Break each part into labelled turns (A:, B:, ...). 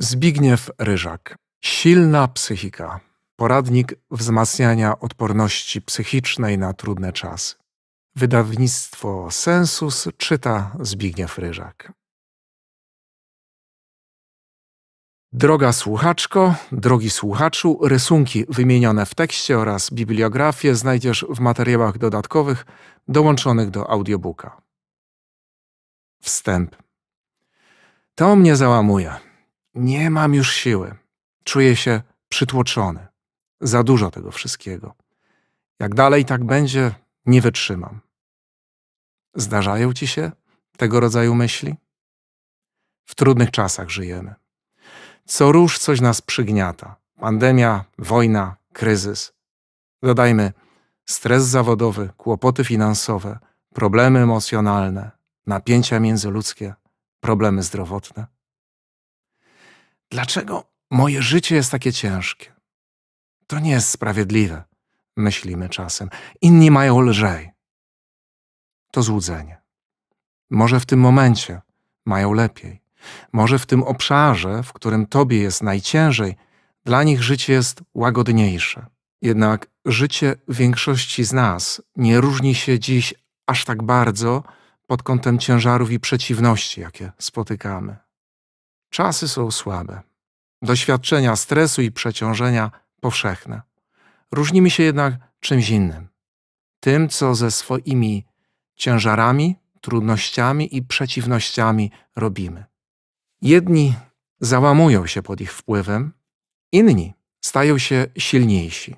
A: Zbigniew Ryżak. Silna psychika. Poradnik wzmacniania odporności psychicznej na trudne czasy. Wydawnictwo Sensus czyta Zbigniew Ryżak. Droga słuchaczko, drogi słuchaczu, rysunki wymienione w tekście oraz bibliografię znajdziesz w materiałach dodatkowych dołączonych do audiobooka. Wstęp. To mnie załamuje. Nie mam już siły. Czuję się przytłoczony. Za dużo tego wszystkiego. Jak dalej tak będzie, nie wytrzymam. Zdarzają ci się tego rodzaju myśli? W trudnych czasach żyjemy. Co rusz coś nas przygniata. Pandemia, wojna, kryzys. Dodajmy stres zawodowy, kłopoty finansowe, problemy emocjonalne, napięcia międzyludzkie, problemy zdrowotne. Dlaczego moje życie jest takie ciężkie? To nie jest sprawiedliwe, myślimy czasem. Inni mają lżej. To złudzenie. Może w tym momencie mają lepiej. Może w tym obszarze, w którym tobie jest najciężej, dla nich życie jest łagodniejsze. Jednak życie większości z nas nie różni się dziś aż tak bardzo pod kątem ciężarów i przeciwności, jakie spotykamy. Czasy są słabe. Doświadczenia stresu i przeciążenia powszechne. Różnimy się jednak czymś innym. Tym, co ze swoimi ciężarami, trudnościami i przeciwnościami robimy. Jedni załamują się pod ich wpływem, inni stają się silniejsi.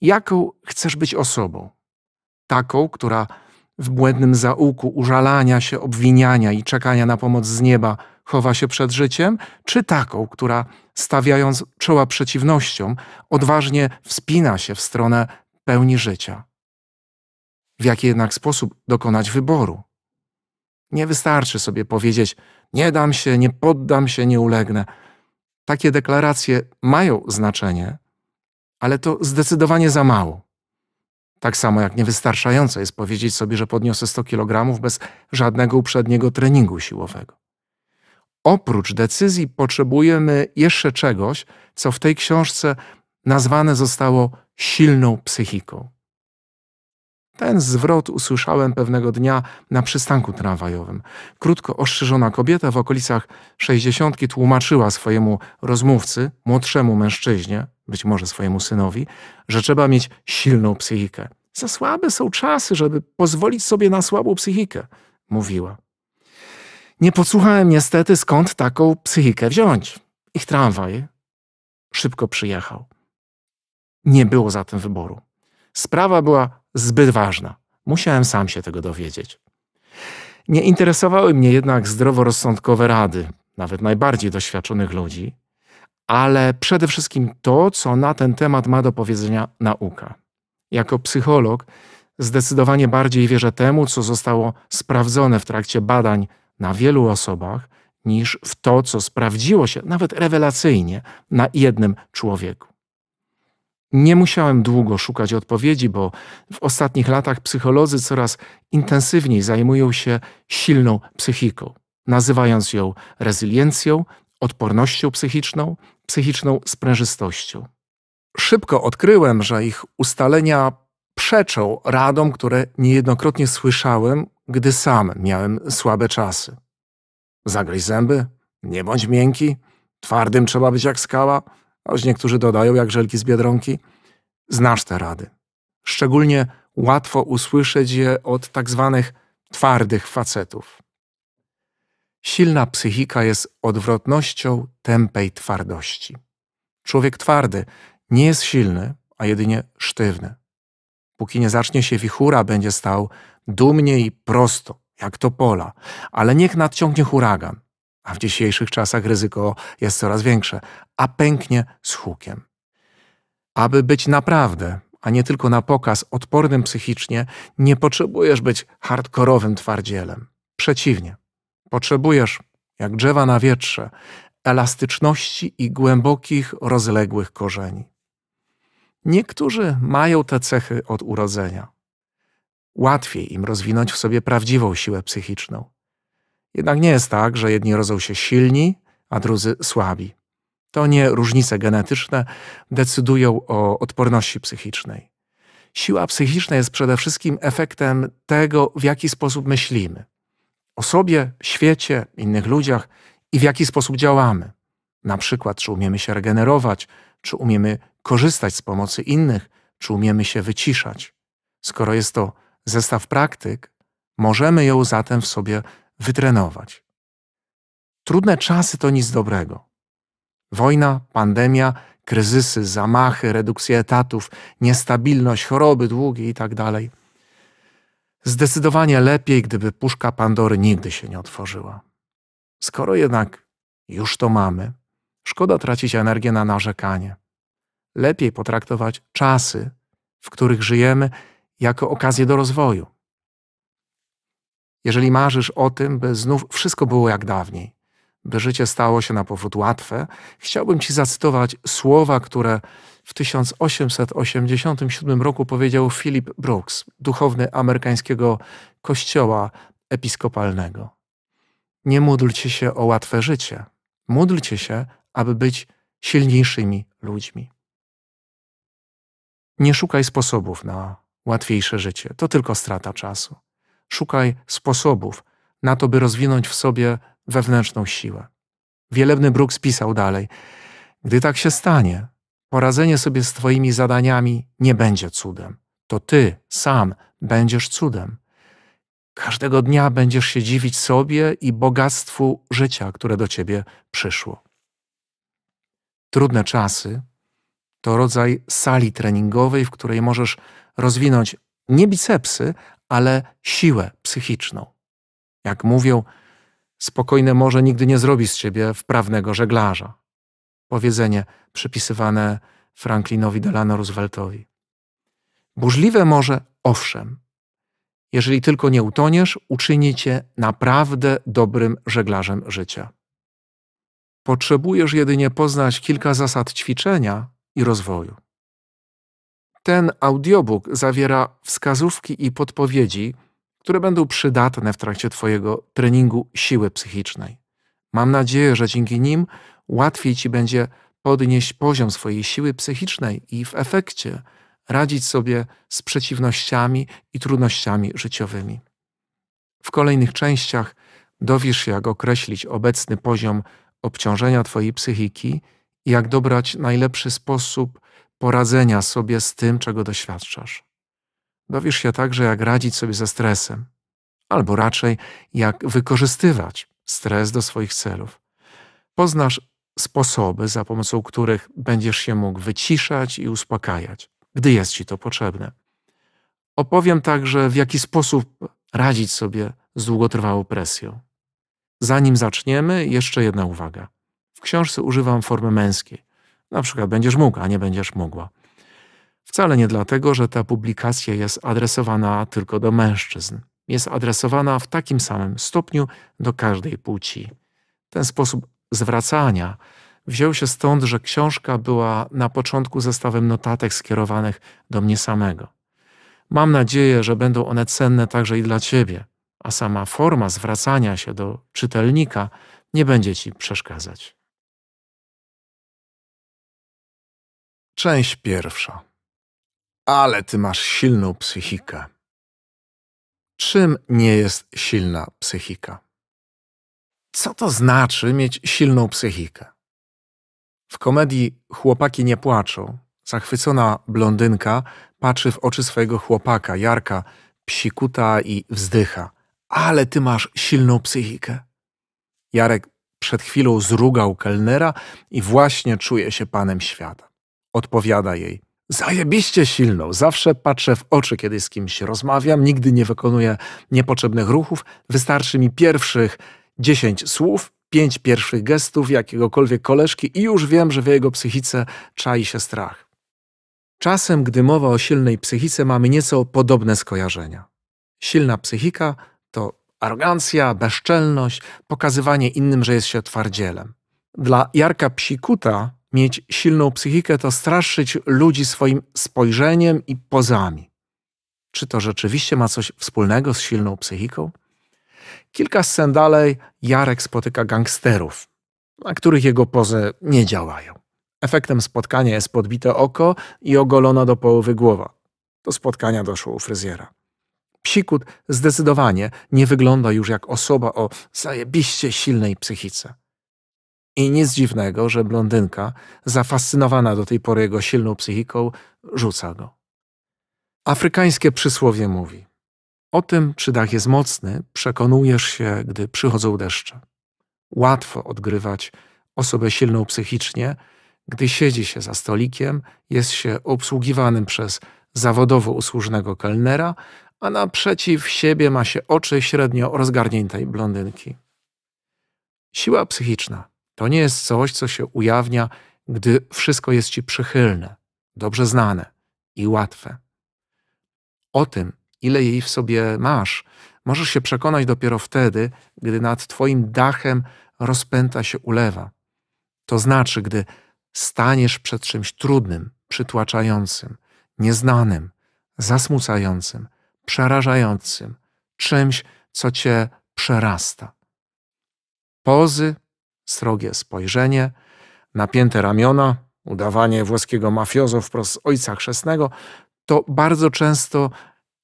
A: Jaką chcesz być osobą? Taką, która w błędnym zaułku użalania się, obwiniania i czekania na pomoc z nieba – chowa się przed życiem, czy taką, która stawiając czoła przeciwnościom, odważnie wspina się w stronę pełni życia. W jaki jednak sposób dokonać wyboru? Nie wystarczy sobie powiedzieć: Nie dam się, nie poddam się, nie ulegnę. Takie deklaracje mają znaczenie, ale to zdecydowanie za mało. Tak samo jak niewystarczające jest powiedzieć sobie, że podniosę 100 kg bez żadnego uprzedniego treningu siłowego. Oprócz decyzji potrzebujemy jeszcze czegoś, co w tej książce nazwane zostało silną psychiką. Ten zwrot usłyszałem pewnego dnia na przystanku tramwajowym. Krótko ostrzyżona kobieta w okolicach sześćdziesiątki tłumaczyła swojemu rozmówcy, młodszemu mężczyźnie, być może swojemu synowi, że trzeba mieć silną psychikę. Za słabe są czasy, żeby pozwolić sobie na słabą psychikę, mówiła. Nie podsłuchałem niestety, skąd taką psychikę wziąć. Ich tramwaj szybko przyjechał. Nie było zatem wyboru. Sprawa była zbyt ważna. Musiałem sam się tego dowiedzieć. Nie interesowały mnie jednak zdroworozsądkowe rady, nawet najbardziej doświadczonych ludzi, ale przede wszystkim to, co na ten temat ma do powiedzenia nauka. Jako psycholog zdecydowanie bardziej wierzę temu, co zostało sprawdzone w trakcie badań na wielu osobach niż w to, co sprawdziło się nawet rewelacyjnie na jednym człowieku. Nie musiałem długo szukać odpowiedzi, bo w ostatnich latach psycholodzy coraz intensywniej zajmują się silną psychiką, nazywając ją rezyliencją, odpornością psychiczną, psychiczną sprężystością. Szybko odkryłem, że ich ustalenia przeczą radom, które niejednokrotnie słyszałem, gdy sam miałem słabe czasy. Zagryź zęby, nie bądź miękki, twardym trzeba być jak skała, choć niektórzy dodają jak żelki z biedronki. Znasz te rady. Szczególnie łatwo usłyszeć je od tak zwanych twardych facetów. Silna psychika jest odwrotnością tępej twardości. Człowiek twardy nie jest silny, a jedynie sztywny. Póki nie zacznie się wichura, będzie stał dumnie i prosto, jak to pola, ale niech nadciągnie huragan, a w dzisiejszych czasach ryzyko jest coraz większe, a pęknie z hukiem. Aby być naprawdę, a nie tylko na pokaz, odpornym psychicznie, nie potrzebujesz być hardkorowym twardzielem. Przeciwnie, potrzebujesz, jak drzewa na wietrze, elastyczności i głębokich, rozległych korzeni. Niektórzy mają te cechy od urodzenia. Łatwiej im rozwinąć w sobie prawdziwą siłę psychiczną. Jednak nie jest tak, że jedni rodzą się silni, a drudzy słabi. To nie różnice genetyczne decydują o odporności psychicznej. Siła psychiczna jest przede wszystkim efektem tego, w jaki sposób myślimy o sobie, świecie, innych ludziach i w jaki sposób działamy. Na przykład, czy umiemy się regenerować, czy umiemy korzystać z pomocy innych, czy umiemy się wyciszać. Skoro jest to zestaw praktyk, możemy ją zatem w sobie wytrenować. Trudne czasy to nic dobrego. Wojna, pandemia, kryzysy, zamachy, redukcje etatów, niestabilność, choroby, długi itd. Tak Zdecydowanie lepiej, gdyby puszka Pandory nigdy się nie otworzyła. Skoro jednak już to mamy, szkoda tracić energię na narzekanie lepiej potraktować czasy, w których żyjemy, jako okazję do rozwoju. Jeżeli marzysz o tym, by znów wszystko było jak dawniej, by życie stało się na powrót łatwe, chciałbym ci zacytować słowa, które w 1887 roku powiedział Philip Brooks, duchowny amerykańskiego kościoła episkopalnego. Nie módlcie się o łatwe życie. Módlcie się, aby być silniejszymi ludźmi. Nie szukaj sposobów na łatwiejsze życie, to tylko strata czasu. Szukaj sposobów na to, by rozwinąć w sobie wewnętrzną siłę. Wielebny Brooks spisał dalej: Gdy tak się stanie, poradzenie sobie z Twoimi zadaniami nie będzie cudem. To Ty sam będziesz cudem. Każdego dnia będziesz się dziwić sobie i bogactwu życia, które do Ciebie przyszło. Trudne czasy to rodzaj sali treningowej, w której możesz rozwinąć nie bicepsy, ale siłę psychiczną. Jak mówią, spokojne morze nigdy nie zrobi z ciebie wprawnego żeglarza. Powiedzenie przypisywane Franklinowi Delano Rooseveltowi. Burzliwe morze, owszem, jeżeli tylko nie utoniesz, uczyni cię naprawdę dobrym żeglarzem życia. Potrzebujesz jedynie poznać kilka zasad ćwiczenia, i rozwoju. Ten audiobook zawiera wskazówki i podpowiedzi, które będą przydatne w trakcie Twojego treningu siły psychicznej. Mam nadzieję, że dzięki nim łatwiej Ci będzie podnieść poziom swojej siły psychicznej i w efekcie radzić sobie z przeciwnościami i trudnościami życiowymi. W kolejnych częściach dowiesz się, jak określić obecny poziom obciążenia Twojej psychiki jak dobrać najlepszy sposób poradzenia sobie z tym, czego doświadczasz. Dowiesz się także, jak radzić sobie ze stresem, albo raczej jak wykorzystywać stres do swoich celów. Poznasz sposoby, za pomocą których będziesz się mógł wyciszać i uspokajać, gdy jest ci to potrzebne. Opowiem także, w jaki sposób radzić sobie z długotrwałą presją. Zanim zaczniemy, jeszcze jedna uwaga książce używam formy męskiej. Na przykład będziesz mógł, a nie będziesz mogła. Wcale nie dlatego, że ta publikacja jest adresowana tylko do mężczyzn. Jest adresowana w takim samym stopniu do każdej płci. Ten sposób zwracania wziął się stąd, że książka była na początku zestawem notatek skierowanych do mnie samego. Mam nadzieję, że będą one cenne także i dla ciebie, a sama forma zwracania się do czytelnika nie będzie ci przeszkadzać. Część pierwsza. Ale ty masz silną psychikę. Czym nie jest silna psychika? Co to znaczy mieć silną psychikę? W komedii Chłopaki nie płaczą zachwycona blondynka patrzy w oczy swojego chłopaka, Jarka, psikuta i wzdycha. Ale ty masz silną psychikę. Jarek przed chwilą zrugał kelnera i właśnie czuje się panem świata. Odpowiada jej. Zajebiście silną. Zawsze patrzę w oczy, kiedy z kimś rozmawiam, nigdy nie wykonuję niepotrzebnych ruchów. Wystarczy mi pierwszych dziesięć słów, pięć pierwszych gestów jakiegokolwiek koleżki i już wiem, że w jego psychice czai się strach. Czasem, gdy mowa o silnej psychice, mamy nieco podobne skojarzenia. Silna psychika to arogancja, bezczelność, pokazywanie innym, że jest się twardzielem. Dla Jarka Psikuta mieć silną psychikę, to straszyć ludzi swoim spojrzeniem i pozami. Czy to rzeczywiście ma coś wspólnego z silną psychiką? Kilka scen dalej Jarek spotyka gangsterów, na których jego pozy nie działają. Efektem spotkania jest podbite oko i ogolona do połowy głowa. Do spotkania doszło u fryzjera. Psikut zdecydowanie nie wygląda już jak osoba o zajebiście silnej psychice. I nic dziwnego, że blondynka, zafascynowana do tej pory jego silną psychiką, rzuca go. Afrykańskie przysłowie mówi: O tym, czy dach jest mocny, przekonujesz się, gdy przychodzą deszcze. Łatwo odgrywać osobę silną psychicznie, gdy siedzi się za stolikiem, jest się obsługiwanym przez zawodowo usłużnego kelnera, a naprzeciw siebie ma się oczy średnio rozgarniętej blondynki. Siła psychiczna to nie jest coś, co się ujawnia, gdy wszystko jest ci przychylne, dobrze znane i łatwe. O tym, ile jej w sobie masz, możesz się przekonać dopiero wtedy, gdy nad twoim dachem rozpęta się ulewa. To znaczy, gdy staniesz przed czymś trudnym, przytłaczającym, nieznanym, zasmucającym, przerażającym, czymś, co cię przerasta. Pozy srogie spojrzenie, napięte ramiona, udawanie włoskiego mafiozo wprost z ojca chrzestnego, to bardzo często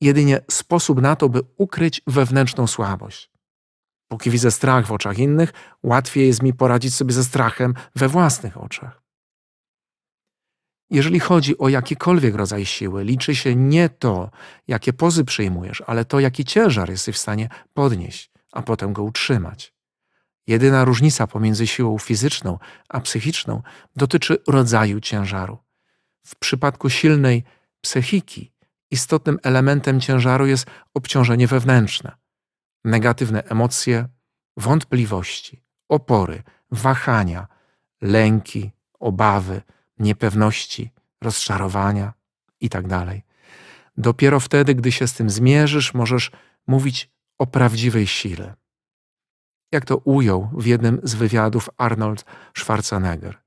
A: jedynie sposób na to, by ukryć wewnętrzną słabość. Póki widzę strach w oczach innych, łatwiej jest mi poradzić sobie ze strachem we własnych oczach. Jeżeli chodzi o jakikolwiek rodzaj siły, liczy się nie to, jakie pozy przyjmujesz, ale to, jaki ciężar jesteś w stanie podnieść, a potem go utrzymać. Jedyna różnica pomiędzy siłą fizyczną a psychiczną dotyczy rodzaju ciężaru. W przypadku silnej psychiki istotnym elementem ciężaru jest obciążenie wewnętrzne. Negatywne emocje, wątpliwości, opory, wahania, lęki, obawy, niepewności, rozczarowania itd. Tak Dopiero wtedy, gdy się z tym zmierzysz, możesz mówić o prawdziwej sile jak to ujął w jednym z wywiadów Arnold Schwarzenegger.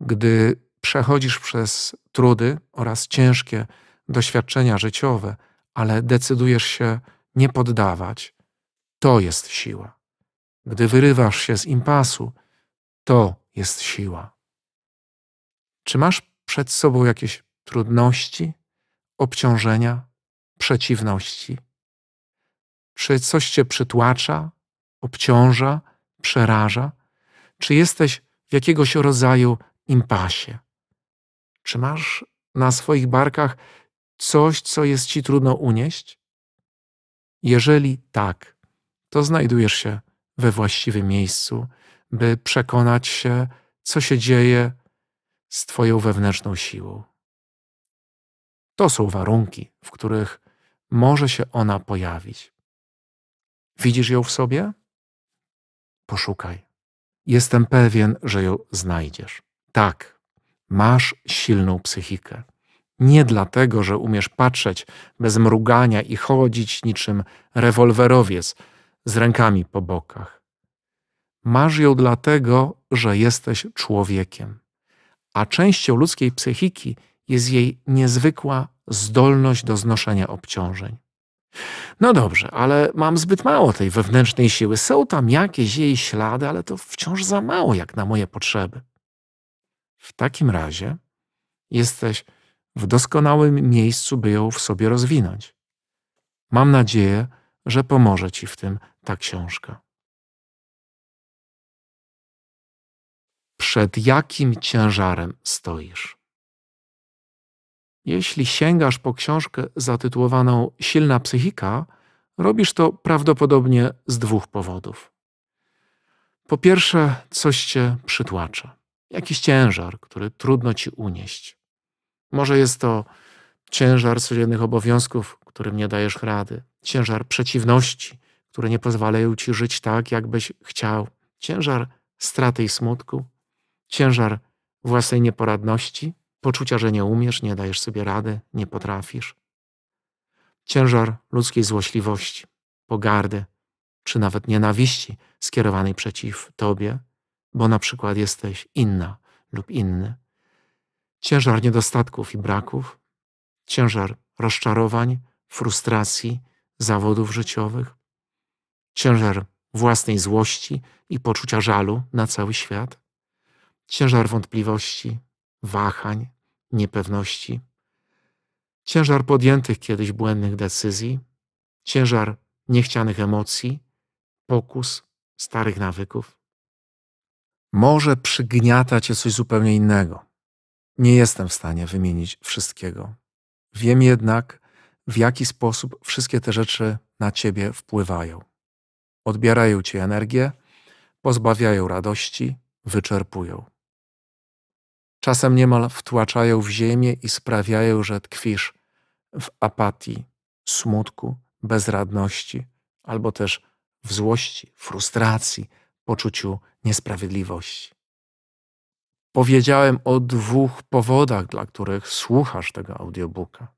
A: Gdy przechodzisz przez trudy oraz ciężkie doświadczenia życiowe, ale decydujesz się nie poddawać, to jest siła. Gdy wyrywasz się z impasu, to jest siła. Czy masz przed sobą jakieś trudności, obciążenia, przeciwności? Czy coś cię przytłacza, obciąża, przeraża? Czy jesteś w jakiegoś rodzaju impasie? Czy masz na swoich barkach coś, co jest ci trudno unieść? Jeżeli tak, to znajdujesz się we właściwym miejscu, by przekonać się, co się dzieje z Twoją wewnętrzną siłą. To są warunki, w których może się ona pojawić. Widzisz ją w sobie? poszukaj. Jestem pewien, że ją znajdziesz. Tak, masz silną psychikę. Nie dlatego, że umiesz patrzeć bez mrugania i chodzić niczym rewolwerowiec z rękami po bokach. Masz ją dlatego, że jesteś człowiekiem, a częścią ludzkiej psychiki jest jej niezwykła zdolność do znoszenia obciążeń. No dobrze, ale mam zbyt mało tej wewnętrznej siły. Są tam jakieś jej ślady, ale to wciąż za mało jak na moje potrzeby. W takim razie jesteś w doskonałym miejscu, by ją w sobie rozwinąć. Mam nadzieję, że pomoże ci w tym ta książka. Przed jakim ciężarem stoisz? Jeśli sięgasz po książkę zatytułowaną Silna psychika, robisz to prawdopodobnie z dwóch powodów. Po pierwsze, coś cię przytłacza, jakiś ciężar, który trudno ci unieść. Może jest to ciężar codziennych obowiązków, którym nie dajesz rady, ciężar przeciwności, które nie pozwalają ci żyć tak, jakbyś chciał, ciężar straty i smutku, ciężar własnej nieporadności, poczucia, że nie umiesz, nie dajesz sobie rady, nie potrafisz. Ciężar ludzkiej złośliwości, pogardy czy nawet nienawiści skierowanej przeciw tobie, bo na przykład jesteś inna lub inny. Ciężar niedostatków i braków, ciężar rozczarowań, frustracji, zawodów życiowych, ciężar własnej złości i poczucia żalu na cały świat, ciężar wątpliwości, wahań, niepewności, ciężar podjętych kiedyś błędnych decyzji, ciężar niechcianych emocji, pokus, starych nawyków. Może przygniata cię coś zupełnie innego. Nie jestem w stanie wymienić wszystkiego. Wiem jednak, w jaki sposób wszystkie te rzeczy na ciebie wpływają. Odbierają ci energię, pozbawiają radości, wyczerpują. Czasem niemal wtłaczają w ziemię i sprawiają, że tkwisz w apatii, smutku, bezradności, albo też w złości, frustracji, poczuciu niesprawiedliwości. Powiedziałem o dwóch powodach, dla których słuchasz tego audiobooka.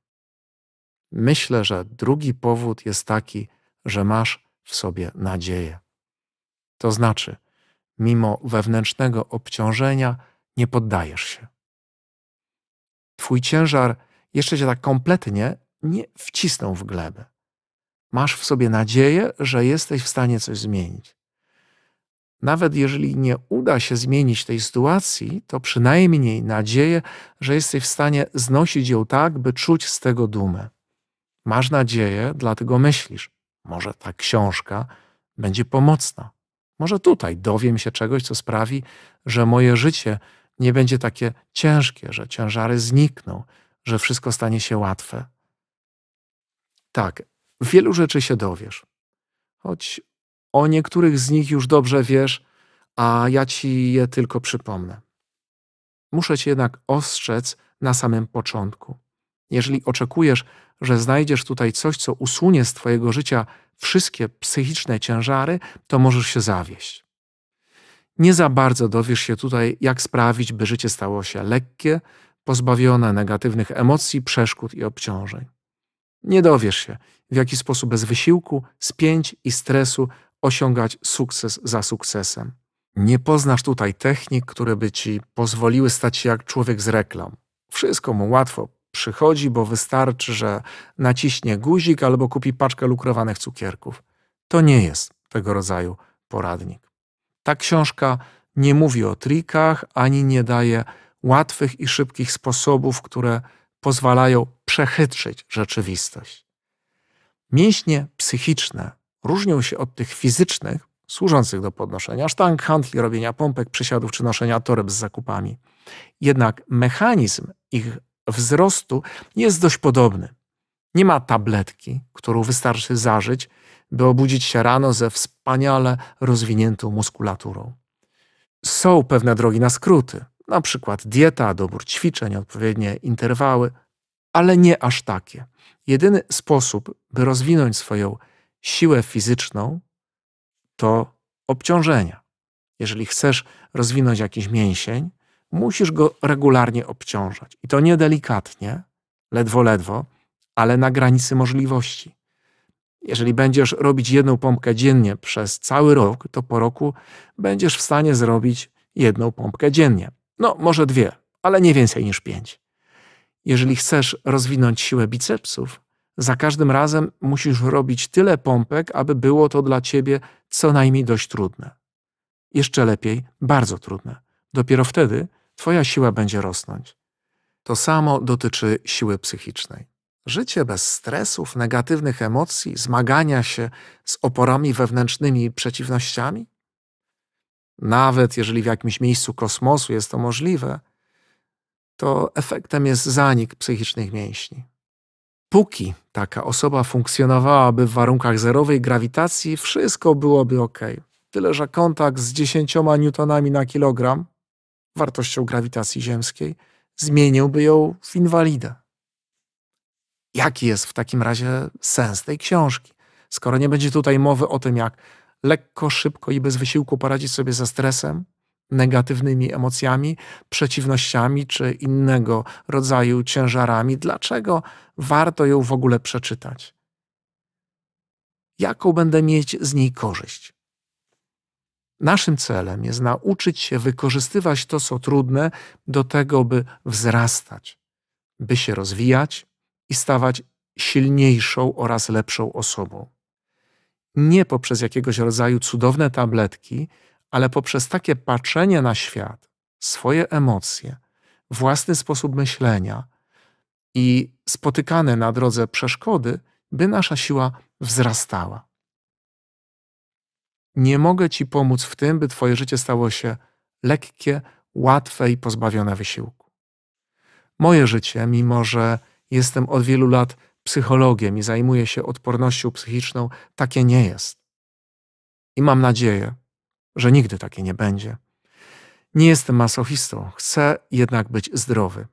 A: Myślę, że drugi powód jest taki, że masz w sobie nadzieję. To znaczy, mimo wewnętrznego obciążenia, nie poddajesz się. Twój ciężar jeszcze cię tak kompletnie nie wcisnął w glebę. Masz w sobie nadzieję, że jesteś w stanie coś zmienić. Nawet jeżeli nie uda się zmienić tej sytuacji, to przynajmniej nadzieję, że jesteś w stanie znosić ją tak, by czuć z tego dumę. Masz nadzieję, dlatego myślisz, może ta książka będzie pomocna. Może tutaj dowiem się czegoś, co sprawi, że moje życie nie będzie takie ciężkie, że ciężary znikną, że wszystko stanie się łatwe. Tak, wielu rzeczy się dowiesz, choć o niektórych z nich już dobrze wiesz, a ja ci je tylko przypomnę. Muszę cię jednak ostrzec na samym początku. Jeżeli oczekujesz, że znajdziesz tutaj coś, co usunie z twojego życia wszystkie psychiczne ciężary, to możesz się zawieść nie za bardzo dowiesz się tutaj, jak sprawić, by życie stało się lekkie, pozbawione negatywnych emocji, przeszkód i obciążeń. Nie dowiesz się, w jaki sposób bez wysiłku, spięć i stresu osiągać sukces za sukcesem. Nie poznasz tutaj technik, które by ci pozwoliły stać się jak człowiek z reklam. Wszystko mu łatwo przychodzi, bo wystarczy, że naciśnie guzik albo kupi paczkę lukrowanych cukierków. To nie jest tego rodzaju poradnik. Ta książka nie mówi o trikach, ani nie daje łatwych i szybkich sposobów, które pozwalają przechytrzyć rzeczywistość. Mięśnie psychiczne różnią się od tych fizycznych, służących do podnoszenia sztang, handli, robienia pompek, przysiadów czy noszenia toreb z zakupami. Jednak mechanizm ich wzrostu jest dość podobny. Nie ma tabletki, którą wystarczy zażyć, by obudzić się rano ze wspaniale rozwiniętą muskulaturą. Są pewne drogi na skróty, na przykład dieta, dobór ćwiczeń, odpowiednie interwały, ale nie aż takie. Jedyny sposób, by rozwinąć swoją siłę fizyczną, to obciążenia. Jeżeli chcesz rozwinąć jakiś mięsień, musisz go regularnie obciążać. I to nie delikatnie, ledwo, ledwo, ale na granicy możliwości. Jeżeli będziesz robić jedną pompkę dziennie przez cały rok, to po roku będziesz w stanie zrobić jedną pompkę dziennie. No, może dwie, ale nie więcej niż pięć. Jeżeli chcesz rozwinąć siłę bicepsów, za każdym razem musisz robić tyle pompek, aby było to dla ciebie co najmniej dość trudne. Jeszcze lepiej, bardzo trudne. Dopiero wtedy Twoja siła będzie rosnąć. To samo dotyczy siły psychicznej. Życie bez stresów, negatywnych emocji, zmagania się z oporami wewnętrznymi i przeciwnościami? Nawet jeżeli w jakimś miejscu kosmosu jest to możliwe, to efektem jest zanik psychicznych mięśni. Póki taka osoba funkcjonowałaby w warunkach zerowej grawitacji, wszystko byłoby ok. Tyle, że kontakt z 10 newtonami na kilogram, wartością grawitacji ziemskiej, zmieniłby ją w inwalidę. Jaki jest w takim razie sens tej książki? Skoro nie będzie tutaj mowy o tym, jak lekko, szybko i bez wysiłku poradzić sobie ze stresem, negatywnymi emocjami, przeciwnościami czy innego rodzaju ciężarami, dlaczego warto ją w ogóle przeczytać? Jaką będę mieć z niej korzyść? Naszym celem jest nauczyć się wykorzystywać to, co trudne, do tego, by wzrastać, by się rozwijać, i stawać silniejszą oraz lepszą osobą. Nie poprzez jakiegoś rodzaju cudowne tabletki, ale poprzez takie patrzenie na świat, swoje emocje, własny sposób myślenia i spotykane na drodze przeszkody, by nasza siła wzrastała. Nie mogę Ci pomóc w tym, by Twoje życie stało się lekkie, łatwe i pozbawione wysiłku. Moje życie, mimo że Jestem od wielu lat psychologiem i zajmuję się odpornością psychiczną. Takie nie jest. I mam nadzieję, że nigdy takie nie będzie. Nie jestem masochistą, chcę jednak być zdrowy.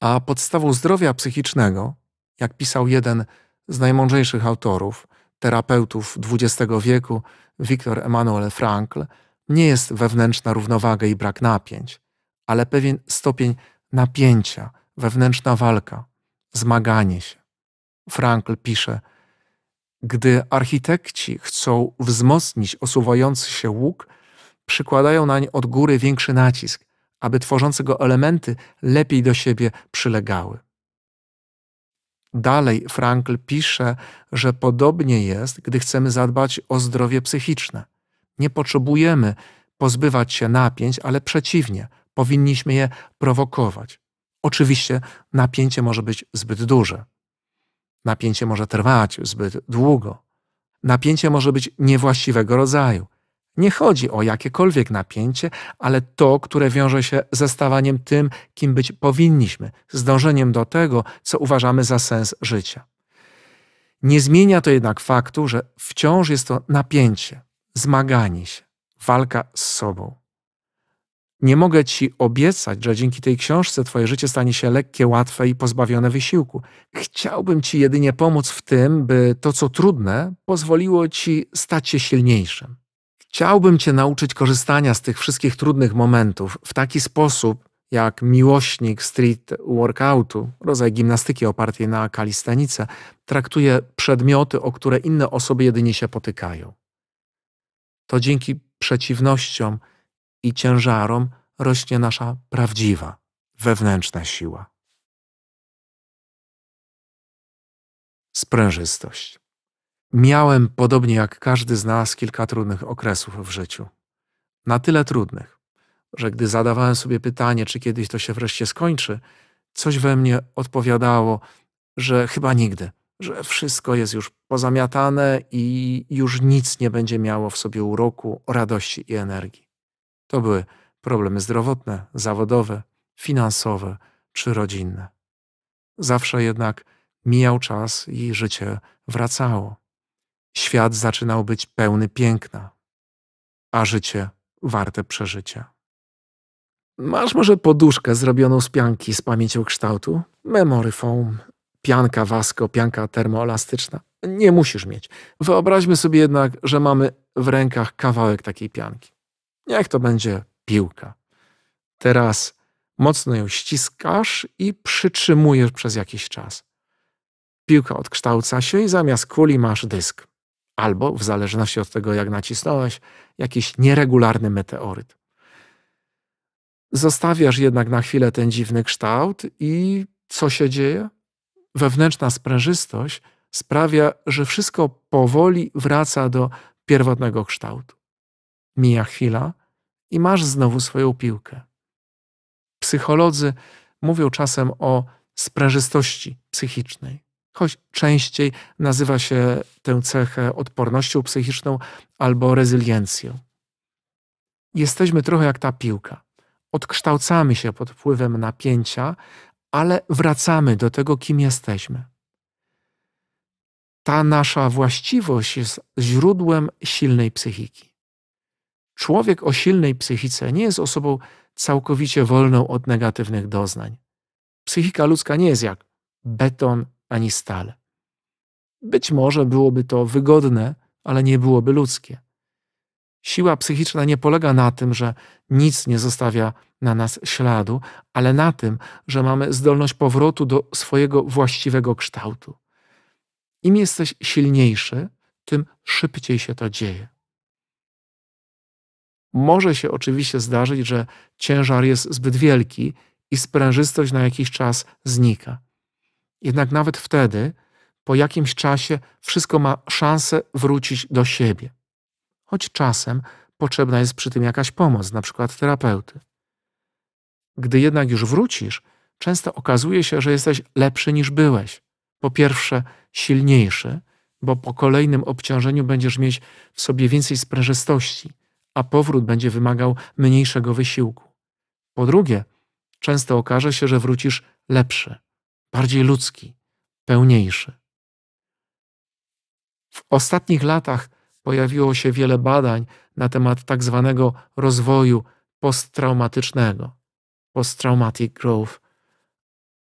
A: A podstawą zdrowia psychicznego, jak pisał jeden z najmądrzejszych autorów, terapeutów XX wieku, Viktor Emanuel Frankl, nie jest wewnętrzna równowaga i brak napięć, ale pewien stopień napięcia, wewnętrzna walka, zmaganie się. Frankl pisze, gdy architekci chcą wzmocnić osuwający się łuk, przykładają nań od góry większy nacisk, aby tworzące go elementy lepiej do siebie przylegały. Dalej Frankl pisze, że podobnie jest, gdy chcemy zadbać o zdrowie psychiczne. Nie potrzebujemy pozbywać się napięć, ale przeciwnie, powinniśmy je prowokować. Oczywiście napięcie może być zbyt duże. Napięcie może trwać zbyt długo. Napięcie może być niewłaściwego rodzaju. Nie chodzi o jakiekolwiek napięcie, ale to, które wiąże się ze stawaniem tym, kim być powinniśmy, z dążeniem do tego, co uważamy za sens życia. Nie zmienia to jednak faktu, że wciąż jest to napięcie, zmaganie się, walka z sobą. Nie mogę ci obiecać, że dzięki tej książce twoje życie stanie się lekkie, łatwe i pozbawione wysiłku. Chciałbym ci jedynie pomóc w tym, by to, co trudne, pozwoliło ci stać się silniejszym. Chciałbym cię nauczyć korzystania z tych wszystkich trudnych momentów w taki sposób, jak miłośnik street workoutu, rodzaj gimnastyki opartej na kalistenice, traktuje przedmioty, o które inne osoby jedynie się potykają. To dzięki przeciwnościom, i ciężarom rośnie nasza prawdziwa, wewnętrzna siła. Sprężystość. Miałem, podobnie jak każdy z nas, kilka trudnych okresów w życiu. Na tyle trudnych, że gdy zadawałem sobie pytanie, czy kiedyś to się wreszcie skończy, coś we mnie odpowiadało, że chyba nigdy, że wszystko jest już pozamiatane i już nic nie będzie miało w sobie uroku, radości i energii. To były problemy zdrowotne, zawodowe, finansowe czy rodzinne. Zawsze jednak mijał czas i życie wracało. Świat zaczynał być pełny piękna, a życie warte przeżycia. Masz może poduszkę zrobioną z pianki z pamięcią kształtu? Memory foam, pianka wasko, pianka termoelastyczna? Nie musisz mieć. Wyobraźmy sobie jednak, że mamy w rękach kawałek takiej pianki. Niech to będzie piłka. Teraz mocno ją ściskasz i przytrzymujesz przez jakiś czas. Piłka odkształca się i zamiast kuli masz dysk. Albo, w zależności od tego jak nacisnąłeś, jakiś nieregularny meteoryt. Zostawiasz jednak na chwilę ten dziwny kształt i co się dzieje? Wewnętrzna sprężystość sprawia, że wszystko powoli wraca do pierwotnego kształtu. Mija chwila i masz znowu swoją piłkę. Psycholodzy mówią czasem o sprężystości psychicznej. Choć częściej nazywa się tę cechę odpornością psychiczną albo rezyliencją. Jesteśmy trochę jak ta piłka. Odkształcamy się pod wpływem napięcia, ale wracamy do tego, kim jesteśmy. Ta nasza właściwość jest źródłem silnej psychiki. Człowiek o silnej psychice nie jest osobą całkowicie wolną od negatywnych doznań. Psychika ludzka nie jest jak beton ani stal. Być może byłoby to wygodne, ale nie byłoby ludzkie. Siła psychiczna nie polega na tym, że nic nie zostawia na nas śladu, ale na tym, że mamy zdolność powrotu do swojego właściwego kształtu. Im jesteś silniejszy, tym szybciej się to dzieje. Może się oczywiście zdarzyć, że ciężar jest zbyt wielki i sprężystość na jakiś czas znika. Jednak nawet wtedy, po jakimś czasie, wszystko ma szansę wrócić do siebie. Choć czasem potrzebna jest przy tym jakaś pomoc, na przykład terapeuty. Gdy jednak już wrócisz, często okazuje się, że jesteś lepszy niż byłeś. Po pierwsze, silniejszy, bo po kolejnym obciążeniu będziesz mieć w sobie więcej sprężystości a powrót będzie wymagał mniejszego wysiłku. Po drugie, często okaże się, że wrócisz lepszy, bardziej ludzki, pełniejszy. W ostatnich latach pojawiło się wiele badań na temat tak zwanego rozwoju posttraumatycznego, posttraumatic growth.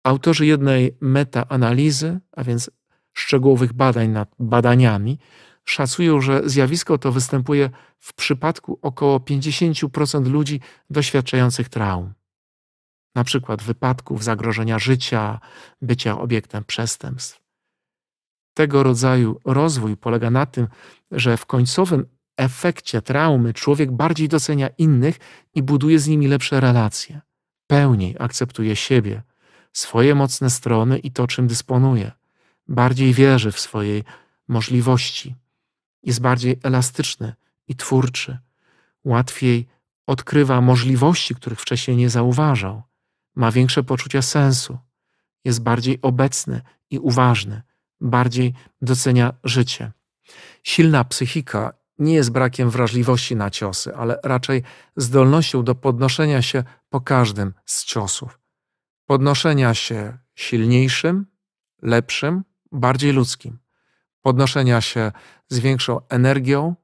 A: Autorzy jednej metaanalizy, a więc szczegółowych badań nad badaniami, szacują, że zjawisko to występuje w przypadku około 50% ludzi doświadczających traum, na przykład wypadków, zagrożenia życia, bycia obiektem przestępstw. Tego rodzaju rozwój polega na tym, że w końcowym efekcie traumy człowiek bardziej docenia innych i buduje z nimi lepsze relacje, pełniej akceptuje siebie, swoje mocne strony i to, czym dysponuje, bardziej wierzy w swojej możliwości jest bardziej elastyczny i twórczy. Łatwiej odkrywa możliwości, których wcześniej nie zauważał. Ma większe poczucie sensu. Jest bardziej obecny i uważny. Bardziej docenia życie. Silna psychika nie jest brakiem wrażliwości na ciosy, ale raczej zdolnością do podnoszenia się po każdym z ciosów. Podnoszenia się silniejszym, lepszym, bardziej ludzkim podnoszenia się z większą energią,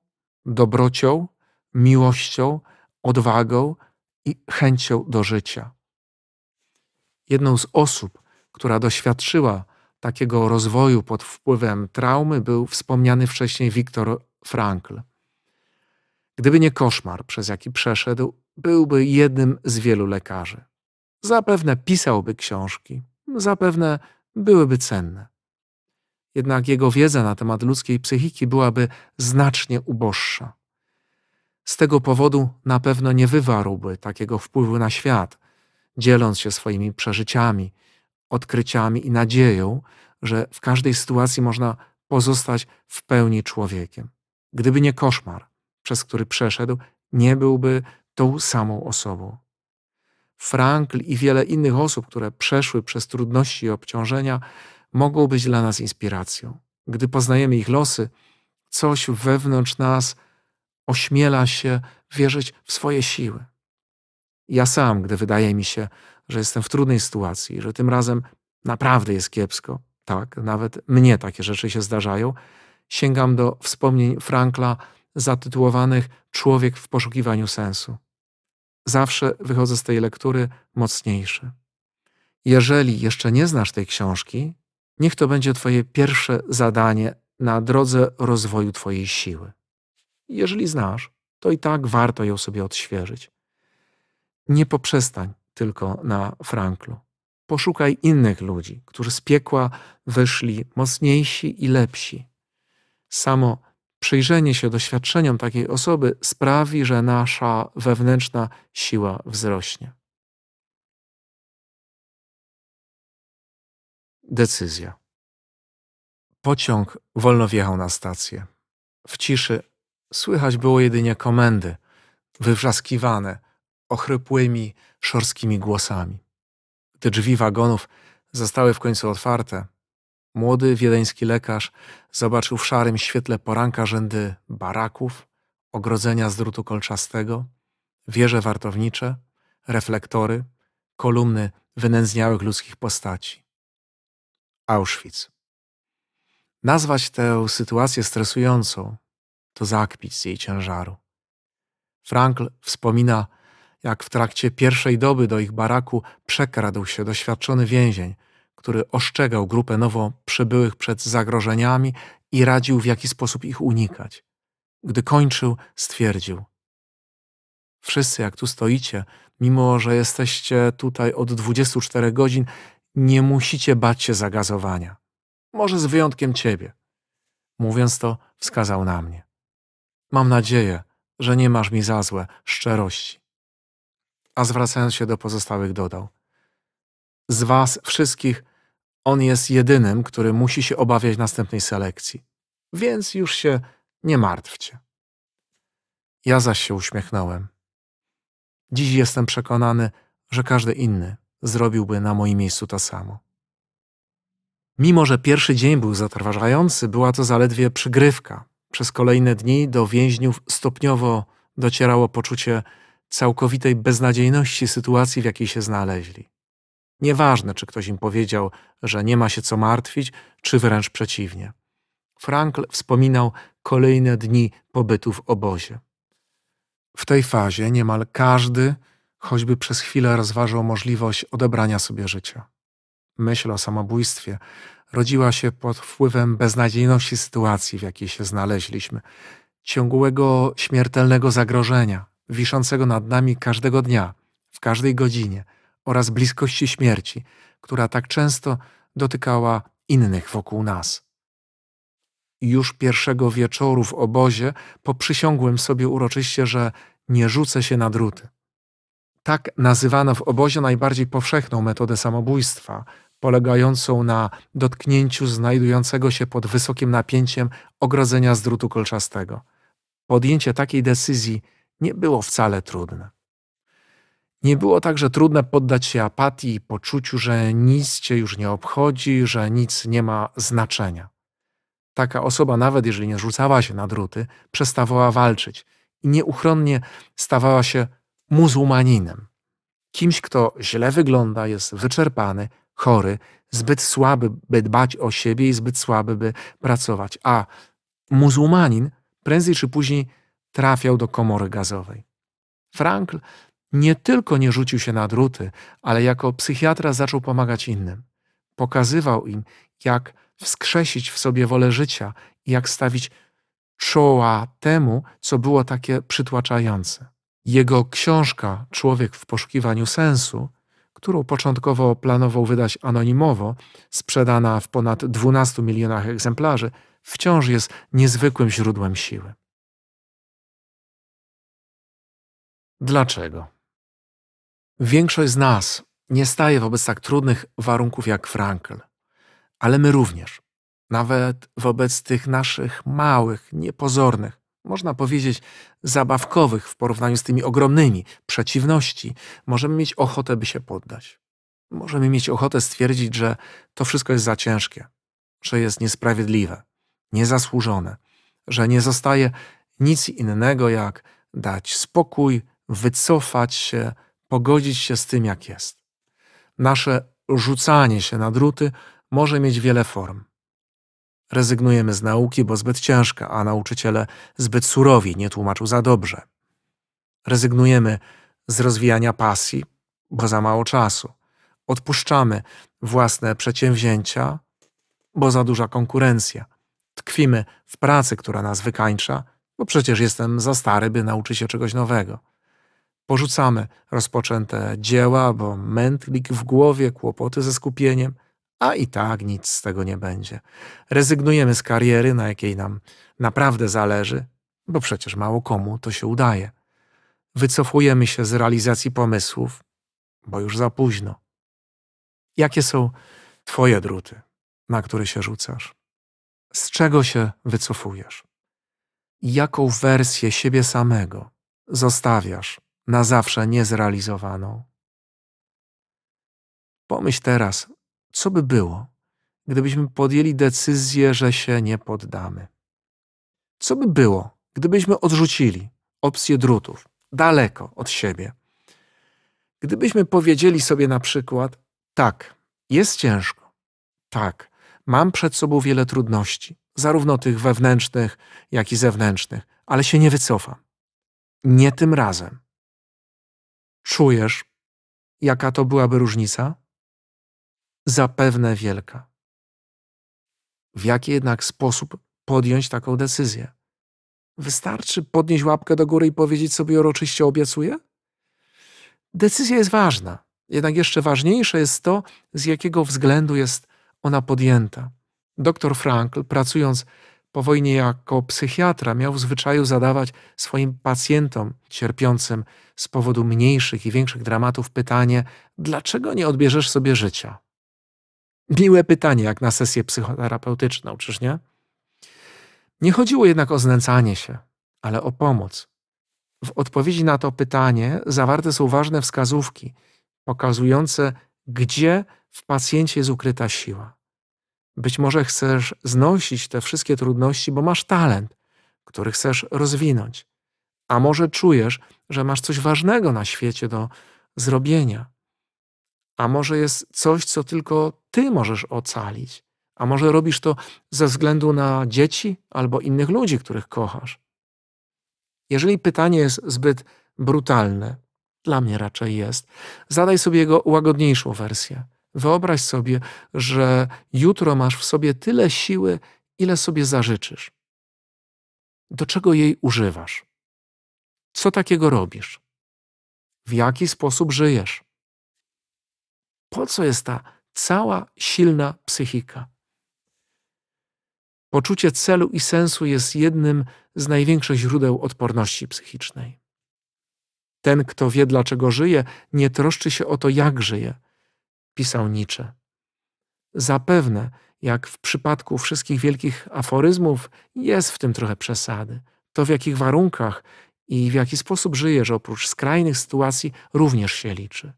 A: dobrocią, miłością, odwagą i chęcią do życia. Jedną z osób, która doświadczyła takiego rozwoju pod wpływem traumy, był wspomniany wcześniej Viktor Frankl. Gdyby nie koszmar, przez jaki przeszedł, byłby jednym z wielu lekarzy. Zapewne pisałby książki, zapewne byłyby cenne jednak jego wiedza na temat ludzkiej psychiki byłaby znacznie uboższa. Z tego powodu na pewno nie wywarłby takiego wpływu na świat, dzieląc się swoimi przeżyciami, odkryciami i nadzieją, że w każdej sytuacji można pozostać w pełni człowiekiem. Gdyby nie koszmar, przez który przeszedł, nie byłby tą samą osobą. Frankl i wiele innych osób, które przeszły przez trudności i obciążenia, mogą być dla nas inspiracją. Gdy poznajemy ich losy, coś wewnątrz nas ośmiela się wierzyć w swoje siły. Ja sam, gdy wydaje mi się, że jestem w trudnej sytuacji, że tym razem naprawdę jest kiepsko, tak, nawet mnie takie rzeczy się zdarzają, sięgam do wspomnień Frankla zatytułowanych Człowiek w poszukiwaniu sensu. Zawsze wychodzę z tej lektury mocniejszy. Jeżeli jeszcze nie znasz tej książki, Niech to będzie Twoje pierwsze zadanie na drodze rozwoju Twojej siły. Jeżeli znasz, to i tak warto ją sobie odświeżyć. Nie poprzestań tylko na Franklu. Poszukaj innych ludzi, którzy z piekła wyszli mocniejsi i lepsi. Samo przyjrzenie się doświadczeniom takiej osoby sprawi, że nasza wewnętrzna siła wzrośnie. Decyzja. Pociąg wolno wjechał na stację. W ciszy słychać było jedynie komendy, wywrzaskiwane, ochrypłymi, szorskimi głosami. Te drzwi wagonów zostały w końcu otwarte. Młody wiedeński lekarz zobaczył w szarym świetle poranka rzędy baraków, ogrodzenia z drutu kolczastego, wieże wartownicze, reflektory, kolumny wynędzniałych ludzkich postaci. Auschwitz. Nazwać tę sytuację stresującą to zakpić z jej ciężaru. Frankl wspomina, jak w trakcie pierwszej doby do ich baraku przekradł się doświadczony więzień, który oszczegał grupę nowo przybyłych przed zagrożeniami i radził, w jaki sposób ich unikać. Gdy kończył, stwierdził: Wszyscy, jak tu stoicie, mimo że jesteście tutaj od 24 godzin, nie musicie bać się zagazowania. Może z wyjątkiem ciebie. Mówiąc to, wskazał na mnie. Mam nadzieję, że nie masz mi za złe szczerości. A zwracając się do pozostałych, dodał. Z was wszystkich on jest jedynym, który musi się obawiać następnej selekcji, więc już się nie martwcie. Ja zaś się uśmiechnąłem. Dziś jestem przekonany, że każdy inny zrobiłby na moim miejscu to samo. Mimo, że pierwszy dzień był zatrważający, była to zaledwie przygrywka. Przez kolejne dni do więźniów stopniowo docierało poczucie całkowitej beznadziejności sytuacji, w jakiej się znaleźli. Nieważne, czy ktoś im powiedział, że nie ma się co martwić, czy wręcz przeciwnie. Frankl wspominał kolejne dni pobytu w obozie. W tej fazie niemal każdy choćby przez chwilę rozważył możliwość odebrania sobie życia. Myśl o samobójstwie rodziła się pod wpływem beznadziejności sytuacji, w jakiej się znaleźliśmy, ciągłego śmiertelnego zagrożenia, wiszącego nad nami każdego dnia, w każdej godzinie oraz bliskości śmierci, która tak często dotykała innych wokół nas. Już pierwszego wieczoru w obozie poprzysiągłem sobie uroczyście, że nie rzucę się na druty tak nazywano w obozie najbardziej powszechną metodę samobójstwa, polegającą na dotknięciu znajdującego się pod wysokim napięciem ogrodzenia z drutu kolczastego. Podjęcie takiej decyzji nie było wcale trudne. Nie było także trudne poddać się apatii i poczuciu, że nic cię już nie obchodzi, że nic nie ma znaczenia. Taka osoba, nawet jeżeli nie rzucała się na druty, przestawała walczyć i nieuchronnie stawała się muzułmaninem. Kimś, kto źle wygląda, jest wyczerpany, chory, zbyt słaby, by dbać o siebie i zbyt słaby, by pracować. A muzułmanin prędzej czy później trafiał do komory gazowej. Frankl nie tylko nie rzucił się na druty, ale jako psychiatra zaczął pomagać innym. Pokazywał im, jak wskrzesić w sobie wolę życia i jak stawić czoła temu, co było takie przytłaczające. Jego książka Człowiek w poszukiwaniu sensu, którą początkowo planował wydać anonimowo, sprzedana w ponad 12 milionach egzemplarzy, wciąż jest niezwykłym źródłem siły. Dlaczego? Większość z nas nie staje wobec tak trudnych warunków jak Frankl, ale my również, nawet wobec tych naszych małych, niepozornych, można powiedzieć, zabawkowych w porównaniu z tymi ogromnymi przeciwności, możemy mieć ochotę, by się poddać. Możemy mieć ochotę stwierdzić, że to wszystko jest za ciężkie, że jest niesprawiedliwe, niezasłużone, że nie zostaje nic innego jak dać spokój, wycofać się, pogodzić się z tym, jak jest. Nasze rzucanie się na druty może mieć wiele form. Rezygnujemy z nauki, bo zbyt ciężka, a nauczyciele zbyt surowi, nie tłumaczył za dobrze. Rezygnujemy z rozwijania pasji, bo za mało czasu. Odpuszczamy własne przedsięwzięcia, bo za duża konkurencja. Tkwimy w pracy, która nas wykańcza, bo przecież jestem za stary, by nauczyć się czegoś nowego. Porzucamy rozpoczęte dzieła, bo mętlik w głowie, kłopoty ze skupieniem – a i tak nic z tego nie będzie. Rezygnujemy z kariery, na jakiej nam naprawdę zależy, bo przecież mało komu to się udaje. Wycofujemy się z realizacji pomysłów, bo już za późno. Jakie są Twoje druty, na które się rzucasz? Z czego się wycofujesz? Jaką wersję siebie samego zostawiasz na zawsze niezrealizowaną? Pomyśl teraz, co by było, gdybyśmy podjęli decyzję, że się nie poddamy? Co by było, gdybyśmy odrzucili opcję drutów daleko od siebie? Gdybyśmy powiedzieli sobie na przykład: tak, jest ciężko, tak, mam przed sobą wiele trudności, zarówno tych wewnętrznych, jak i zewnętrznych, ale się nie wycofam. Nie tym razem. Czujesz, jaka to byłaby różnica? zapewne wielka. W jaki jednak sposób podjąć taką decyzję? Wystarczy podnieść łapkę do góry i powiedzieć sobie uroczyście obiecuję? Decyzja jest ważna, jednak jeszcze ważniejsze jest to, z jakiego względu jest ona podjęta. Doktor Frankl, pracując po wojnie jako psychiatra, miał w zwyczaju zadawać swoim pacjentom cierpiącym z powodu mniejszych i większych dramatów pytanie: dlaczego nie odbierzesz sobie życia? Miłe pytanie, jak na sesję psychoterapeutyczną, czyż nie? Nie chodziło jednak o znęcanie się, ale o pomoc. W odpowiedzi na to pytanie zawarte są ważne wskazówki pokazujące, gdzie w pacjencie jest ukryta siła. Być może chcesz znosić te wszystkie trudności, bo masz talent, który chcesz rozwinąć, a może czujesz, że masz coś ważnego na świecie do zrobienia a może jest coś, co tylko ty możesz ocalić? A może robisz to ze względu na dzieci albo innych ludzi, których kochasz? Jeżeli pytanie jest zbyt brutalne, dla mnie raczej jest, zadaj sobie jego łagodniejszą wersję. Wyobraź sobie, że jutro masz w sobie tyle siły, ile sobie zażyczysz. Do czego jej używasz? Co takiego robisz? W jaki sposób żyjesz? Po co jest ta cała silna psychika? Poczucie celu i sensu jest jednym z największych źródeł odporności psychicznej. Ten, kto wie, dlaczego żyje, nie troszczy się o to, jak żyje, pisał Nietzsche. Zapewne, jak w przypadku wszystkich wielkich aforyzmów, jest w tym trochę przesady. To, w jakich warunkach i w jaki sposób żyjesz, oprócz skrajnych sytuacji, również się liczy.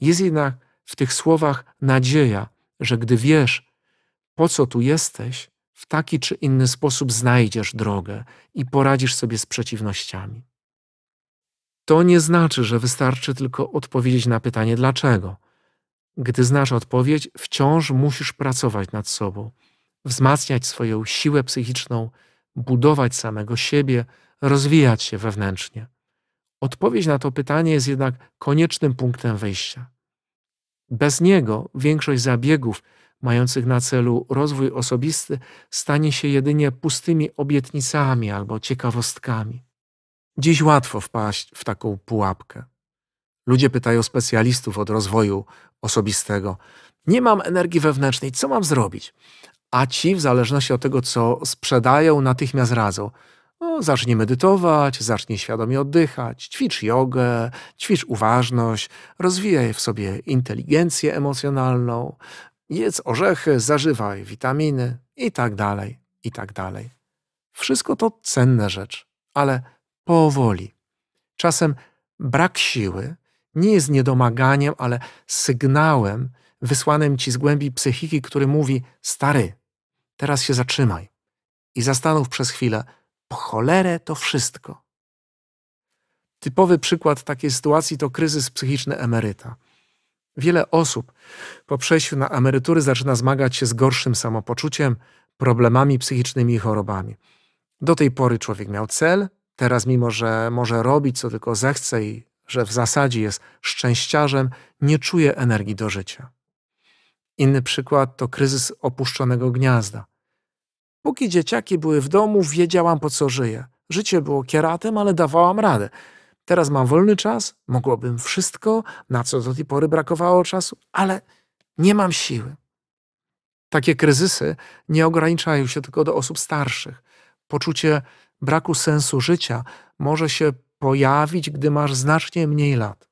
A: Jest jednak w tych słowach nadzieja, że gdy wiesz, po co tu jesteś, w taki czy inny sposób znajdziesz drogę i poradzisz sobie z przeciwnościami. To nie znaczy, że wystarczy tylko odpowiedzieć na pytanie dlaczego. Gdy znasz odpowiedź, wciąż musisz pracować nad sobą, wzmacniać swoją siłę psychiczną, budować samego siebie, rozwijać się wewnętrznie. Odpowiedź na to pytanie jest jednak koniecznym punktem wyjścia. Bez niego większość zabiegów mających na celu rozwój osobisty stanie się jedynie pustymi obietnicami albo ciekawostkami. Dziś łatwo wpaść w taką pułapkę. Ludzie pytają specjalistów od rozwoju osobistego: Nie mam energii wewnętrznej, co mam zrobić? A ci, w zależności od tego, co sprzedają, natychmiast radzą: no, zacznij medytować, zacznij świadomie oddychać, ćwicz jogę, ćwicz uważność, rozwijaj w sobie inteligencję emocjonalną, jedz orzechy, zażywaj witaminy i tak dalej, i tak dalej. Wszystko to cenna rzecz, ale powoli. Czasem brak siły nie jest niedomaganiem, ale sygnałem wysłanym ci z głębi psychiki, który mówi: Stary, teraz się zatrzymaj i zastanów przez chwilę, po cholerę to wszystko. Typowy przykład takiej sytuacji to kryzys psychiczny emeryta. Wiele osób po przejściu na emerytury zaczyna zmagać się z gorszym samopoczuciem, problemami psychicznymi i chorobami. Do tej pory człowiek miał cel, teraz mimo że może robić co tylko zechce i że w zasadzie jest szczęściarzem, nie czuje energii do życia. Inny przykład to kryzys opuszczonego gniazda. Póki dzieciaki były w domu, wiedziałam po co żyję. Życie było kieratem, ale dawałam radę. Teraz mam wolny czas, mogłabym wszystko, na co do tej pory brakowało czasu, ale nie mam siły. Takie kryzysy nie ograniczają się tylko do osób starszych. Poczucie braku sensu życia może się pojawić, gdy masz znacznie mniej lat.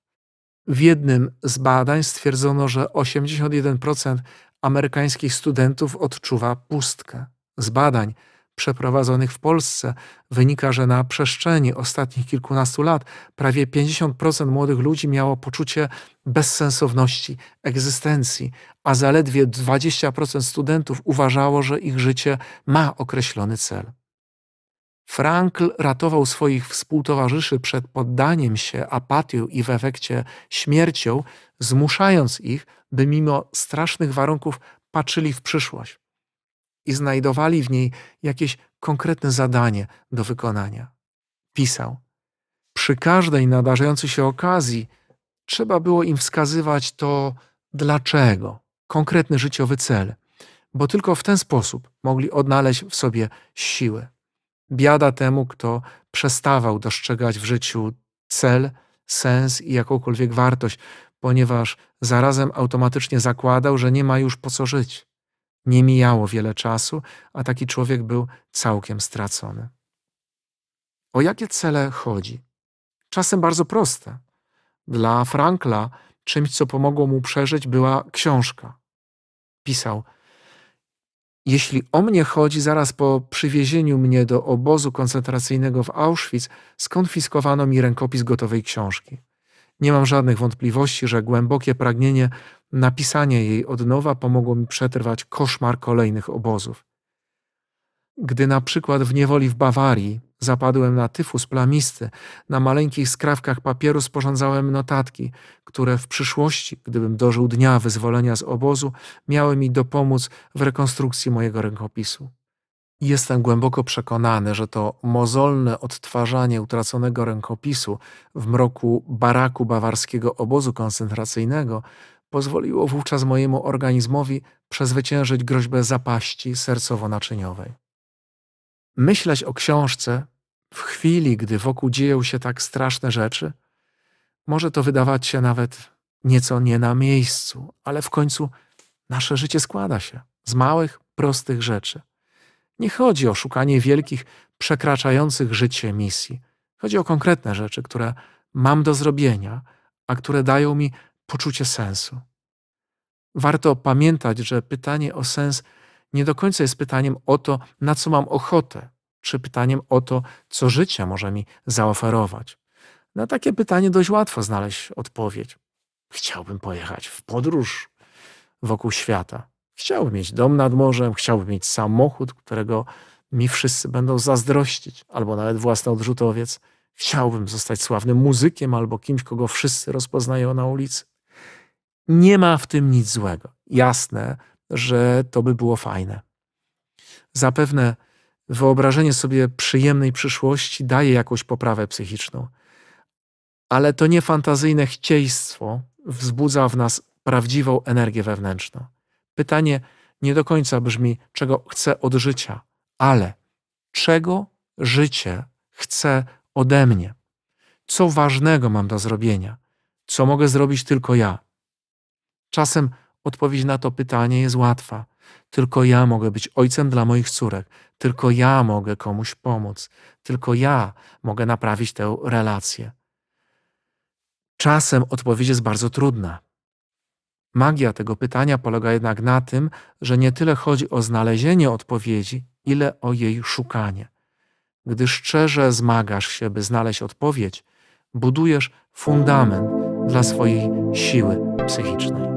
A: W jednym z badań stwierdzono, że 81% amerykańskich studentów odczuwa pustkę. Z badań przeprowadzonych w Polsce wynika, że na przestrzeni ostatnich kilkunastu lat prawie 50% młodych ludzi miało poczucie bezsensowności egzystencji, a zaledwie 20% studentów uważało, że ich życie ma określony cel. Frankl ratował swoich współtowarzyszy przed poddaniem się apatią i w efekcie śmiercią, zmuszając ich, by mimo strasznych warunków patrzyli w przyszłość i znajdowali w niej jakieś konkretne zadanie do wykonania. Pisał: Przy każdej nadarzającej się okazji trzeba było im wskazywać to dlaczego, konkretny życiowy cel, bo tylko w ten sposób mogli odnaleźć w sobie siłę. Biada temu, kto przestawał dostrzegać w życiu cel, sens i jakąkolwiek wartość, ponieważ zarazem automatycznie zakładał, że nie ma już po co żyć. Nie mijało wiele czasu, a taki człowiek był całkiem stracony. O jakie cele chodzi? Czasem bardzo proste. Dla Frankla czymś, co pomogło mu przeżyć, była książka. Pisał: Jeśli o mnie chodzi, zaraz po przywiezieniu mnie do obozu koncentracyjnego w Auschwitz, skonfiskowano mi rękopis gotowej książki. Nie mam żadnych wątpliwości, że głębokie pragnienie Napisanie jej od nowa pomogło mi przetrwać koszmar kolejnych obozów. Gdy na przykład w niewoli w Bawarii zapadłem na tyfus plamisty, na maleńkich skrawkach papieru sporządzałem notatki, które w przyszłości, gdybym dożył dnia wyzwolenia z obozu, miały mi dopomóc w rekonstrukcji mojego rękopisu. Jestem głęboko przekonany, że to mozolne odtwarzanie utraconego rękopisu w mroku baraku bawarskiego obozu koncentracyjnego pozwoliło wówczas mojemu organizmowi przezwyciężyć groźbę zapaści sercowo-naczyniowej. Myśleć o książce w chwili, gdy wokół dzieją się tak straszne rzeczy, może to wydawać się nawet nieco nie na miejscu, ale w końcu nasze życie składa się z małych, prostych rzeczy. Nie chodzi o szukanie wielkich, przekraczających życie misji. Chodzi o konkretne rzeczy, które mam do zrobienia, a które dają mi poczucie sensu. Warto pamiętać, że pytanie o sens nie do końca jest pytaniem o to, na co mam ochotę, czy pytaniem o to, co życie może mi zaoferować. Na takie pytanie dość łatwo znaleźć odpowiedź. Chciałbym pojechać w podróż wokół świata. Chciałbym mieć dom nad morzem, chciałbym mieć samochód, którego mi wszyscy będą zazdrościć, albo nawet własny odrzutowiec. Chciałbym zostać sławnym muzykiem albo kimś, kogo wszyscy rozpoznają na ulicy. Nie ma w tym nic złego. Jasne, że to by było fajne. Zapewne wyobrażenie sobie przyjemnej przyszłości daje jakąś poprawę psychiczną, ale to niefantazyjne chcieństwo wzbudza w nas prawdziwą energię wewnętrzną. Pytanie nie do końca brzmi, czego chcę od życia, ale czego życie chce ode mnie? Co ważnego mam do zrobienia? Co mogę zrobić tylko ja? Czasem odpowiedź na to pytanie jest łatwa. Tylko ja mogę być ojcem dla moich córek, tylko ja mogę komuś pomóc, tylko ja mogę naprawić tę relację. Czasem odpowiedź jest bardzo trudna. Magia tego pytania polega jednak na tym, że nie tyle chodzi o znalezienie odpowiedzi, ile o jej szukanie. Gdy szczerze zmagasz się, by znaleźć odpowiedź, budujesz fundament dla swojej siły psychicznej.